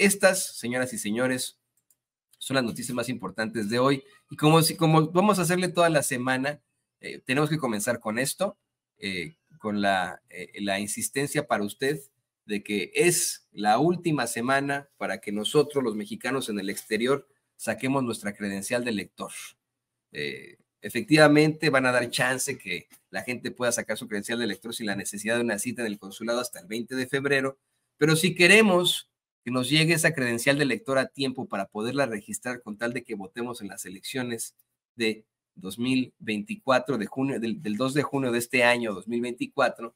Estas, señoras y señores, son las noticias más importantes de hoy. Y como, si, como vamos a hacerle toda la semana, eh, tenemos que comenzar con esto, eh, con la, eh, la, insistencia para usted de que es la última semana para que nosotros, los mexicanos en el exterior, saquemos nuestra credencial de lector. efectivamente, van a dar chance que la gente pueda sacar su credencial de lector sin la necesidad de una cita en el consulado hasta el 20 de febrero, pero si queremos que nos llegue esa credencial de elector a tiempo para poderla registrar con tal de que votemos en las elecciones de 2024, de junio, del, 2 de junio de este año 2024,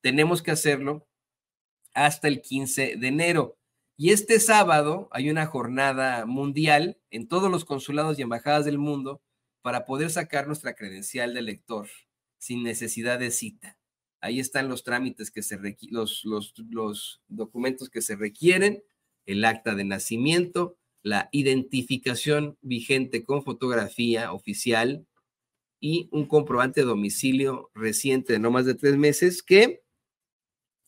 tenemos que hacerlo hasta el 15 de enero. Y este sábado hay una jornada mundial en todos los consulados y embajadas del mundo para poder sacar nuestra credencial de elector sin necesidad de cita. Ahí están los trámites que se requieren, los, los, documentos que se requieren, el acta de nacimiento, la identificación vigente con fotografía oficial y un comprobante de domicilio reciente de no más de tres meses que,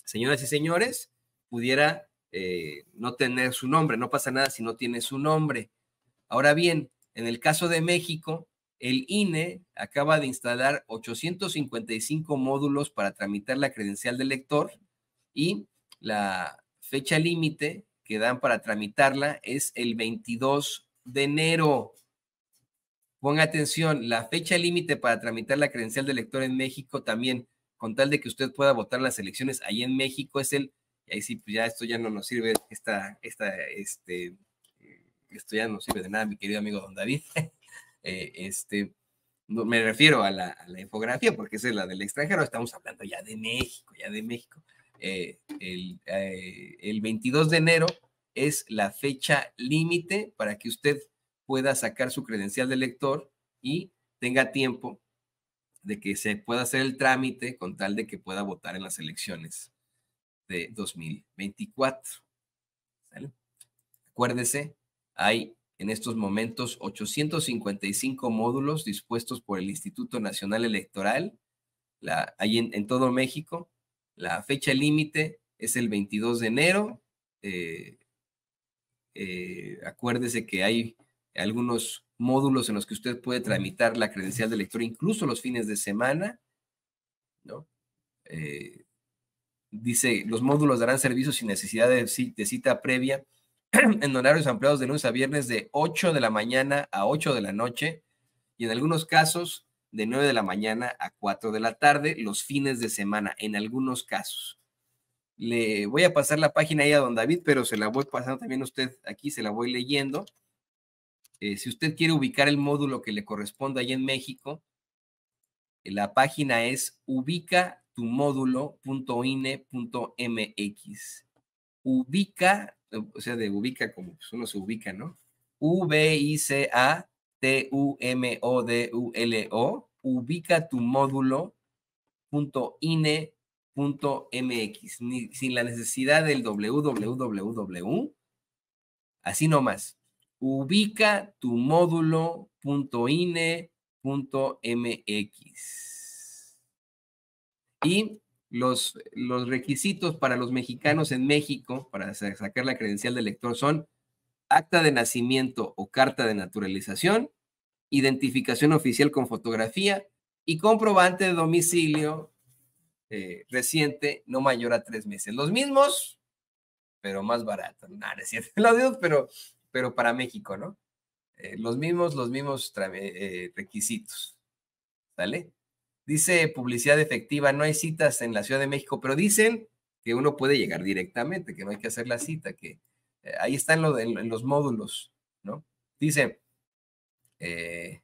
señoras y señores, pudiera eh, no tener su nombre. No pasa nada si no tiene su nombre. Ahora bien, en el caso de México, el INE acaba de instalar 855 módulos para tramitar la credencial del lector y la fecha límite que dan para tramitarla es el 22 de enero. Ponga atención, la fecha límite para tramitar la credencial de lector en México también, con tal de que usted pueda votar las elecciones ahí en México, es el, ahí sí, pues ya esto ya no nos sirve, esta, esta, este, esto ya no sirve de nada, mi querido amigo don David. Eh, este, me refiero a la, infografía, porque esa es la del extranjero, estamos hablando ya de México, ya de México. Eh, el, 22 eh, de enero es la fecha límite para que usted pueda sacar su credencial de elector y tenga tiempo de que se pueda hacer el trámite con tal de que pueda votar en las elecciones de 2024. ¿Sale? Acuérdese, hay en estos momentos 855 módulos dispuestos por el Instituto Nacional Electoral, la, ahí en, todo México. La fecha límite es el 22 de enero. Eh, eh, acuérdese que hay algunos módulos en los que usted puede tramitar la credencial de elector incluso los fines de semana, eh, dice, los módulos darán servicio sin necesidad de cita previa en horarios ampliados de lunes a viernes de 8 de la mañana a 8 de la noche y en algunos casos de 9 de la mañana a 4 de la tarde los fines de semana, en algunos casos. Le voy a pasar la página ahí a don David, pero se la voy pasando también a usted aquí, se la voy leyendo. Eh, si usted quiere ubicar el módulo que le corresponde ahí en México, eh, la página es ubicatumódulo.ine.mx. Ubica o sea, de ubica como pues uno se ubica, no v b i c a t U-B-I-C-A-T-U-M-O-D-U-L-O, ubica tu módulo ine sin la necesidad del www, así nomás, ubica tu módulo ine Y los, los requisitos para los mexicanos en México para sacar la credencial de lector son acta de nacimiento o carta de naturalización, identificación oficial con fotografía y comprobante de domicilio eh, reciente no mayor a tres meses. Los mismos, pero más baratos. Nada, pero, pero para México, ¿no? Eh, los mismos, los mismos eh, requisitos. ¿Sale? Dice publicidad efectiva, no hay citas en la Ciudad de México, pero dicen que uno puede llegar directamente, que no hay que hacer la cita, que eh, ahí están los módulos, ¿no? Dice, eh,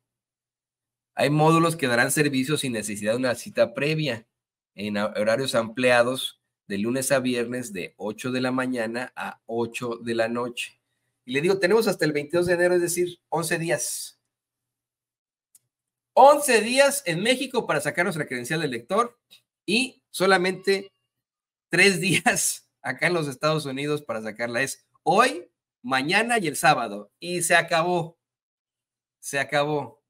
hay módulos que darán servicio sin necesidad de una cita previa en horarios ampliados de lunes a viernes de 8 de la mañana a 8 de la noche. Y le digo, tenemos hasta el 22 de enero, es decir, 11 días 11 días en México para sacar nuestra credencial del lector y solamente 3 días acá en los Estados Unidos para sacarla. Es hoy, mañana y el sábado. Y se acabó. Se acabó.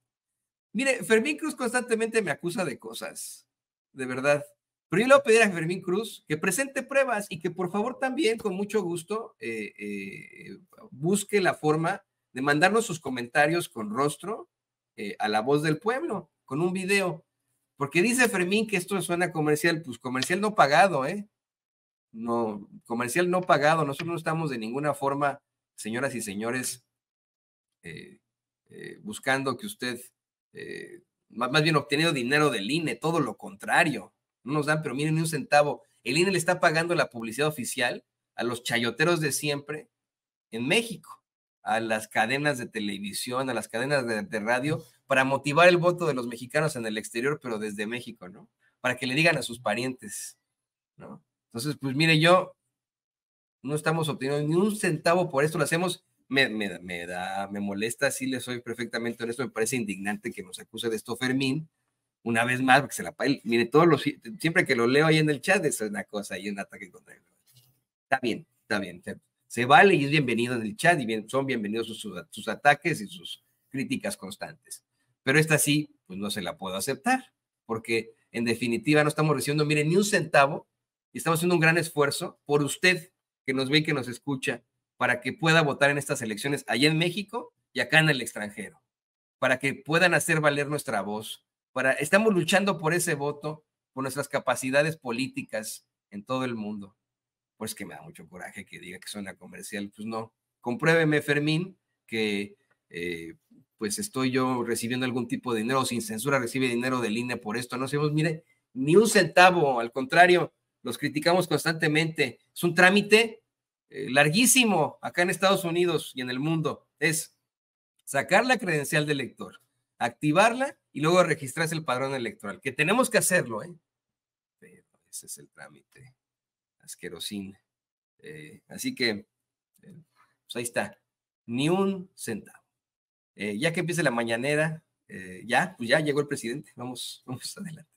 Mire, Fermín Cruz constantemente me acusa de cosas, de verdad. Pero yo le voy a pedir a Fermín Cruz que presente pruebas y que por favor también con mucho gusto eh, eh, busque la forma de mandarnos sus comentarios con rostro eh, a la voz del pueblo con un video. Porque dice Fermín que esto suena comercial, pues comercial no pagado, ¿eh? No, comercial no pagado. Nosotros no estamos de ninguna forma, señoras y señores, eh, eh, buscando que usted, más, más, bien obtenido dinero del INE, todo lo contrario. No nos dan, pero miren, ni un centavo. El INE le está pagando la publicidad oficial a los chayoteros de siempre en México a las cadenas de televisión, a las cadenas de, radio, para motivar el voto de los mexicanos en el exterior, pero desde México, ¿no? Para que le digan a sus parientes, ¿no? Entonces, pues mire, yo no estamos obteniendo ni un centavo por esto, lo hacemos, me, me, me da, me molesta, sí le soy perfectamente honesto, me parece indignante que nos acuse de esto Fermín, una vez más, porque se la mire, todos los, siempre que lo leo ahí en el chat, eso es una cosa, hay un ataque contra él. bien, está bien, está bien se vale y es bienvenido en el chat y son bienvenidos sus, ataques y sus críticas constantes. Pero esta sí, pues no se la puedo aceptar, porque en definitiva no estamos recibiendo, miren, ni un centavo y estamos haciendo un gran esfuerzo por usted que nos ve y que nos escucha para que pueda votar en estas elecciones allá en México y acá en el extranjero, para que puedan hacer valer nuestra voz. Para, estamos luchando por ese voto, por nuestras capacidades políticas en todo el mundo pues que me da mucho coraje que diga que suena comercial. Pues no, compruébeme, Fermín, que eh, pues estoy yo recibiendo algún tipo de dinero, sin censura recibe dinero de línea por esto, no hacemos, mire, ni un centavo, al contrario, los criticamos constantemente. Es un trámite eh, larguísimo acá en Estados Unidos y en el mundo. Es sacar la credencial del lector, activarla y luego registrarse el padrón electoral, que tenemos que hacerlo, ¿eh? Pero ese es el trámite asquerosín. Eh, así que, eh, pues ahí está, ni un centavo. Eh, ya que empiece la mañanera, ya, pues ya llegó el presidente, vamos, vamos adelante.